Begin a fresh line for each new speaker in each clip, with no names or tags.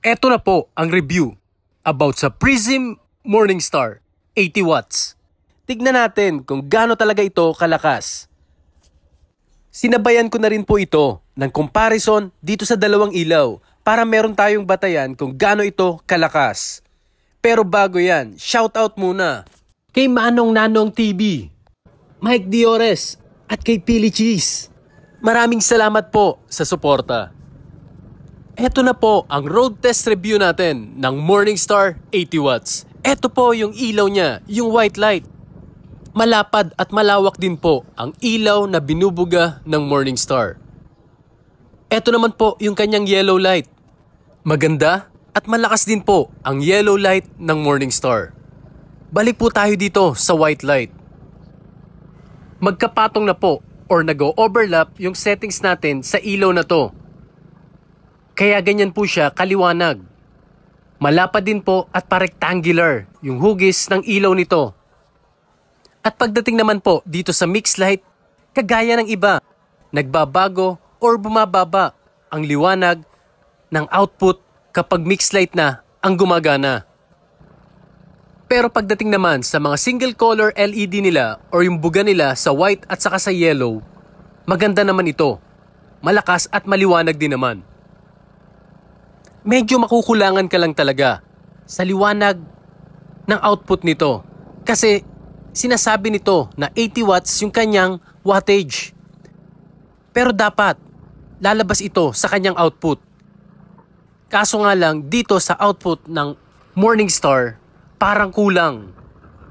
Eto na po ang review about sa Prism Morningstar 80 watts. Tignan natin kung gaano talaga ito kalakas. Sinabayan ko na rin po ito ng comparison dito sa dalawang ilaw para meron tayong batayan kung gaano ito kalakas. Pero bago yan, shout out muna kay Manong Nanong TV, Mike Diores at kay Pili Cheese. Maraming salamat po sa suporta. Eto na po ang road test review natin ng Morningstar 80 watts. Eto po yung ilaw niya, yung white light. Malapad at malawak din po ang ilaw na binubuga ng Morningstar. Eto naman po yung kanyang yellow light. Maganda at malakas din po ang yellow light ng Morningstar. Balik po tayo dito sa white light. Magkapatong na po or nag-overlap yung settings natin sa ilaw na to kaya ganyan po siya kaliwanag. Malapad din po at parectangular yung hugis ng ilaw nito. At pagdating naman po dito sa mix light, kagaya ng iba, nagbabago or bumababa ang liwanag ng output kapag mix light na ang gumagana. Pero pagdating naman sa mga single color LED nila or yung buga nila sa white at saka sa yellow, maganda naman ito. Malakas at maliwanag din naman medyo makukulangan ka lang talaga sa liwanag ng output nito. Kasi sinasabi nito na 80 watts yung kanyang wattage. Pero dapat lalabas ito sa kanyang output. Kaso nga lang dito sa output ng Morningstar parang kulang.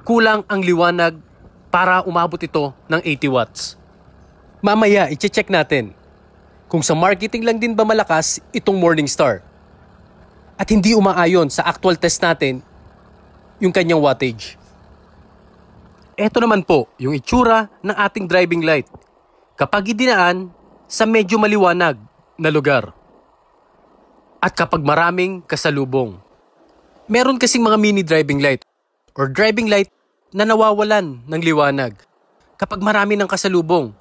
Kulang ang liwanag para umabot ito ng 80 watts. Mamaya, i-check natin kung sa marketing lang din ba malakas itong Morningstar at hindi umaayon sa actual test natin yung kanyang wattage. Ito naman po yung itsura ng ating driving light kapag idinaan sa medyo maliwanag na lugar at kapag maraming kasalubong. Meron kasing mga mini driving light or driving light na nawawalan ng liwanag kapag marami ng kasalubong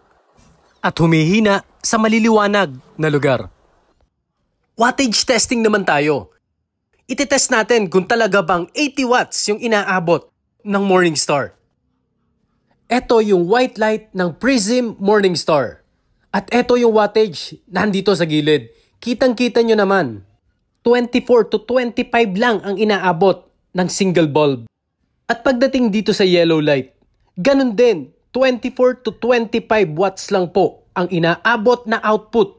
at humihina sa maliliwanag na lugar. Wattage testing naman tayo. Itetest natin kung talaga bang 80 watts yung inaabot ng Morningstar. Ito yung white light ng Prism Morningstar. At ito yung wattage na nandito sa gilid. Kitang-kita nyo naman, 24 to 25 lang ang inaabot ng single bulb. At pagdating dito sa yellow light, ganun din, 24 to 25 watts lang po ang inaabot na output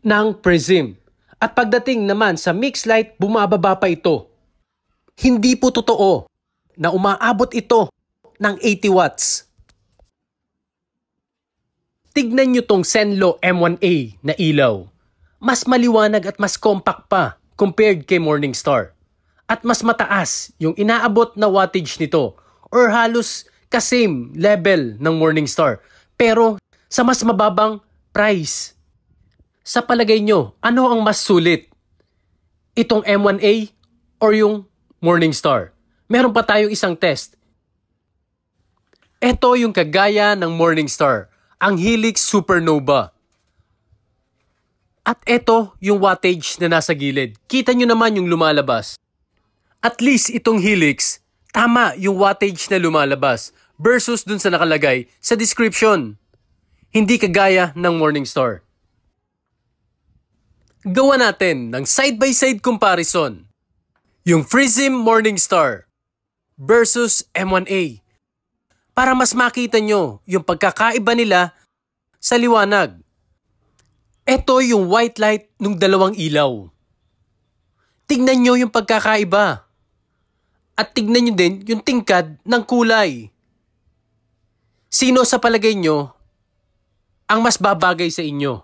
ng prism. At pagdating naman sa mix light, bumababa pa ito. Hindi po totoo na umaabot ito ng 80 watts. Tignan nyo tong Senlo M1A na ilaw. Mas maliwanag at mas compact pa compared kay Morningstar. At mas mataas yung inaabot na wattage nito or halos kasame level ng Morningstar pero sa mas mababang price. Sa palagay nyo, ano ang mas sulit? Itong M1A or yung Morningstar? Meron pa tayong isang test. Ito yung kagaya ng Morningstar, ang Helix Supernova. At ito yung wattage na nasa gilid. Kita nyo naman yung lumalabas. At least itong Helix, tama yung wattage na lumalabas versus dun sa nakalagay sa description. Hindi kagaya ng Morningstar gawa natin ng side-by-side comparison. Yung Prism Morningstar versus M1A para mas makita nyo yung pagkakaiba nila sa liwanag. Ito yung white light ng dalawang ilaw. Tingnan nyo yung pagkakaiba. At tignan nyo din yung tingkad ng kulay. Sino sa palagay nyo ang mas babagay sa inyo?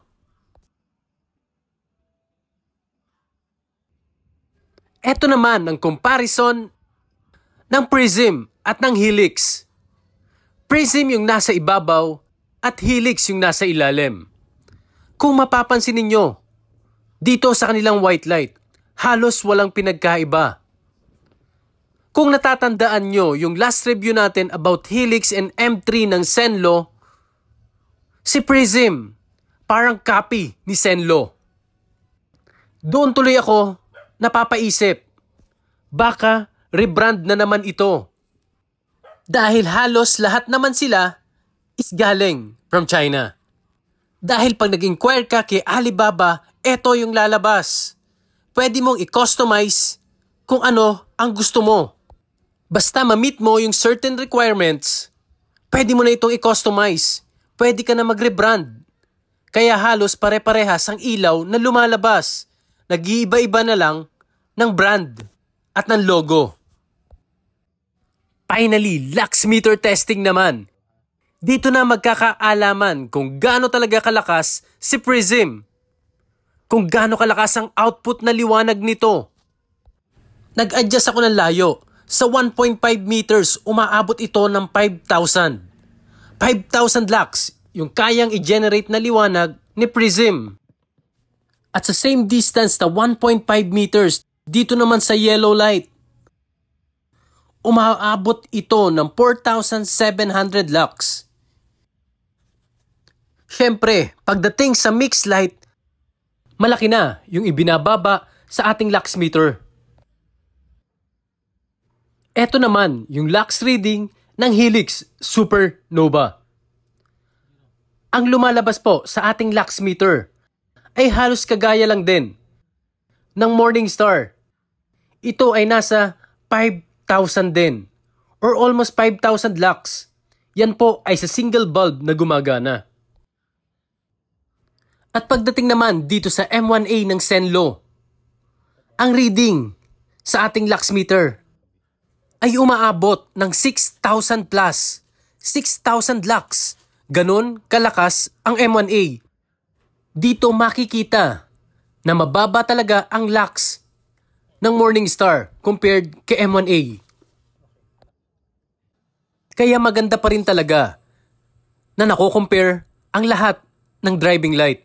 Ito naman ang comparison ng prism at ng helix. Prism yung nasa ibabaw at helix yung nasa ilalim. Kung mapapansin ninyo, dito sa kanilang white light, halos walang pinagkaiba. Kung natatandaan nyo yung last review natin about helix and M3 ng Senlo, si Prism, parang copy ni Senlo. Doon tuloy ako napapaisip, baka rebrand na naman ito. Dahil halos lahat naman sila is galing from China. Dahil pag nag-inquire ka kay Alibaba, eto yung lalabas. Pwede mong i-customize kung ano ang gusto mo. Basta ma-meet mo yung certain requirements, pwede mo na itong i-customize. Pwede ka na mag-rebrand. Kaya halos pare-parehas ang ilaw na lumalabas nag-iiba-iba na lang ng brand at ng logo. Finally, Lux meter testing naman. Dito na magkakaalaman kung gaano talaga kalakas si Prism. Kung gaano kalakas ang output na liwanag nito. Nag-adjust ako ng layo. Sa 1.5 meters, umaabot ito ng 5,000. 5,000 lux yung kayang i-generate na liwanag ni Prism at sa same distance na 1.5 meters dito naman sa yellow light. Umaabot ito ng 4,700 lux. Siyempre, pagdating sa mixed light, malaki na yung ibinababa sa ating lux meter. Ito naman yung lux reading ng Helix Supernova. Ang lumalabas po sa ating lux meter ay halos kagaya lang din ng Morning Star. Ito ay nasa 5,000 din or almost 5,000 lux. Yan po ay sa single bulb na gumagana. At pagdating naman dito sa M1A ng Senlo, ang reading sa ating lux meter ay umaabot ng 6,000 plus. 6,000 lux. Ganon kalakas ang M1A dito makikita na mababa talaga ang lax ng Morningstar compared kay M1A. Kaya maganda pa rin talaga na nako-compare ang lahat ng driving light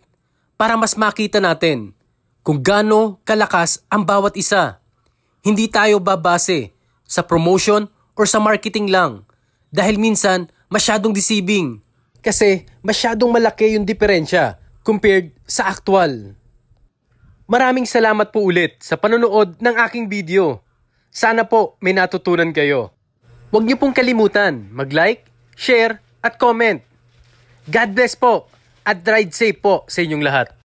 para mas makita natin kung gaano kalakas ang bawat isa. Hindi tayo babase sa promotion or sa marketing lang dahil minsan masyadong deceiving kasi masyadong malaki yung diferensya compared sa actual. Maraming salamat po ulit sa panonood ng aking video. Sana po may natutunan kayo. Huwag niyo pong kalimutan mag-like, share at comment. God bless po at ride safe po sa inyong lahat.